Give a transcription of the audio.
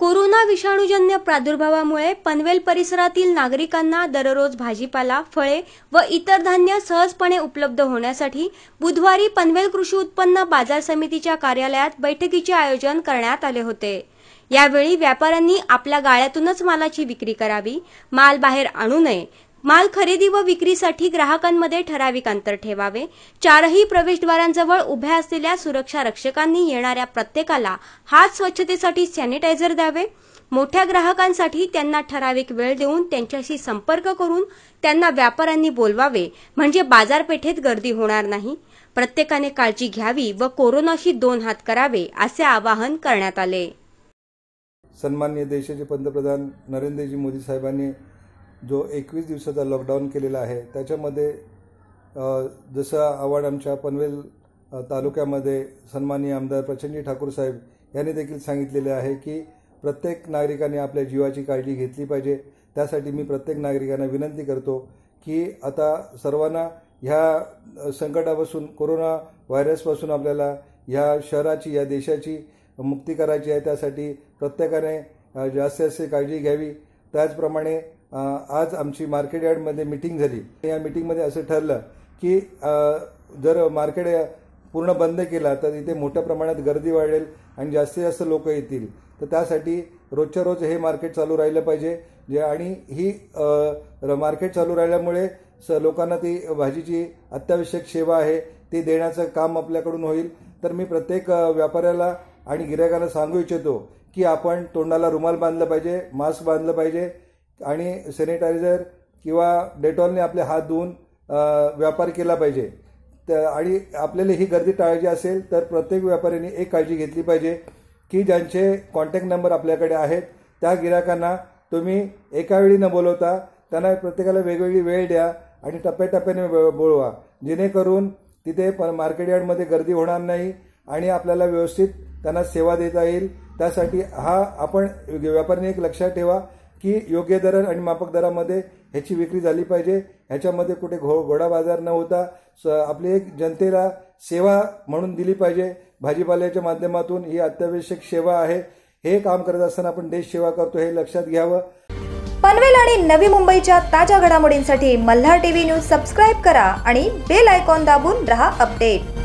corona विषाणूजन्य प्रादुर्भावामुळे पनवेल परिसरातील नागरिकांना दररोज भाजीपाला फळे व इतर धान्य सहजपणे उपलब्ध होण्यासाठी बुधवारी पनवेल कृषी उत्पन्न बाजार समितीच्या कार्यालयात बैठकीचे आयोजन करण्यात आले होते यावेळी व्यापाऱ्यांनी आपल्या गाळ्यातूनच मालाची विक्री करावी माल बाहेर आणू नये माल खरेदी व विक्रीसाठी ग्राहकांमध्ये ठराविक अंतर ठेवावे चारही प्रवेशद्वारांजवळ उभ्या असलेल्या सुरक्षा रक्षकांनी येणाऱ्या प्रत्येकाला हात स्वच्छतेसाठी सॅनिटायझर द्यावे मोठ्या ग्राहकांसाठी त्यांना ठराविक वेळ देऊन त्यांच्याशी संपर्क करून त्यांना व्यापाऱ्यांनी बोलवावे म्हणजे बाजारपेठेत गर्दी होणार नाही प्रत्येकाने काळजी घ्यावी व कोरोनाशी दोन हात करावे असे आवाहन करण्यात आले सन्मान्य देशाचे पंतप्रधान नरेंद्रजी मोदी साहेबांनी जो एकवीस दिवसाचा लॉकडाऊन केलेला आहे त्याच्यामध्ये जसं आव्हाड आमच्या पनवेल तालुक्यामध्ये सन्माननीय आमदार प्रचंडजी ठाकूर साहेब यांनी देखील सांगितलेले आहे की प्रत्येक नागरिकाने आपल्या जीवाची काळजी घेतली पाहिजे त्यासाठी मी प्रत्येक नागरिकांना विनंती करतो की आता सर्वांना ह्या संकटापासून कोरोना व्हायरसपासून आपल्याला ह्या शहराची या देशाची मुक्ती करायची आहे त्यासाठी प्रत्येकाने जास्तीत जास्त काळजी घ्यावी त्याचप्रमाणे आज आमची मार्केट यार्डमध्ये मिटिंग झाली या मिटिंगमध्ये असं ठरलं की जर मार्केट पूर्ण बंद केला तर इथे मोठ्या प्रमाणात गर्दी वाढेल आणि जास्तीत जास्त लोक येतील तर त्यासाठी रोजच्या रोज हे मार्केट चालू राहिलं पाहिजे जे आणि ही मार्केट चालू राहिल्यामुळे स लोकांना ती भाजीची अत्यावश्यक सेवा आहे ती देण्याचं काम आपल्याकडून होईल तर मी प्रत्येक व्यापाऱ्याला आणि गिरायकाला सांगू इच्छितो की आपण तोंडाला रुमाल बांधलं पाहिजे मास्क बांधलं पाहिजे आणि सॅनिटायझर किंवा डेटॉलने आपले हात धुवून व्यापार केला पाहिजे तर आणि आपल्याला ही गर्दी टाळायची असेल तर प्रत्येक व्यापाऱ्यांनी एक काळजी घेतली पाहिजे की ज्यांचे कॉन्टॅक्ट नंबर आपल्याकडे आहेत त्या गिराकांना तुम्ही एकावेळी न बोलवता त्यांना प्रत्येकाला वेगवेगळी वेळ द्या आणि टप्प्याटप्प्याने बोलवा जेणेकरून तिथे प मार्केटयार्डमध्ये गर्दी होणार नाही आणि आपल्याला व्यवस्थित त्यांना सेवा देता येईल त्यासाठी हा आपण व्यापाऱ्यांनी एक लक्षात ठेवा की योग्य दर आणि मापक दरामध्ये ह्याची विक्री झाली पाहिजे ह्याच्यामध्ये कुठे घो घोडा बाजार न होता आपली एक जनतेला सेवा म्हणून दिली पाहिजे भाजीपाल्याच्या माध्यमातून ही अत्यावश्यक सेवा आहे हे काम करत असताना आपण देश सेवा करतो हे लक्षात घ्यावं पनवेल आणि नवी मुंबईच्या ताज्या घडामोडींसाठी मल्हार टीव्ही न्यूज सबस्क्राईब करा आणि बेल आयकॉन दाबून रहा अपडेट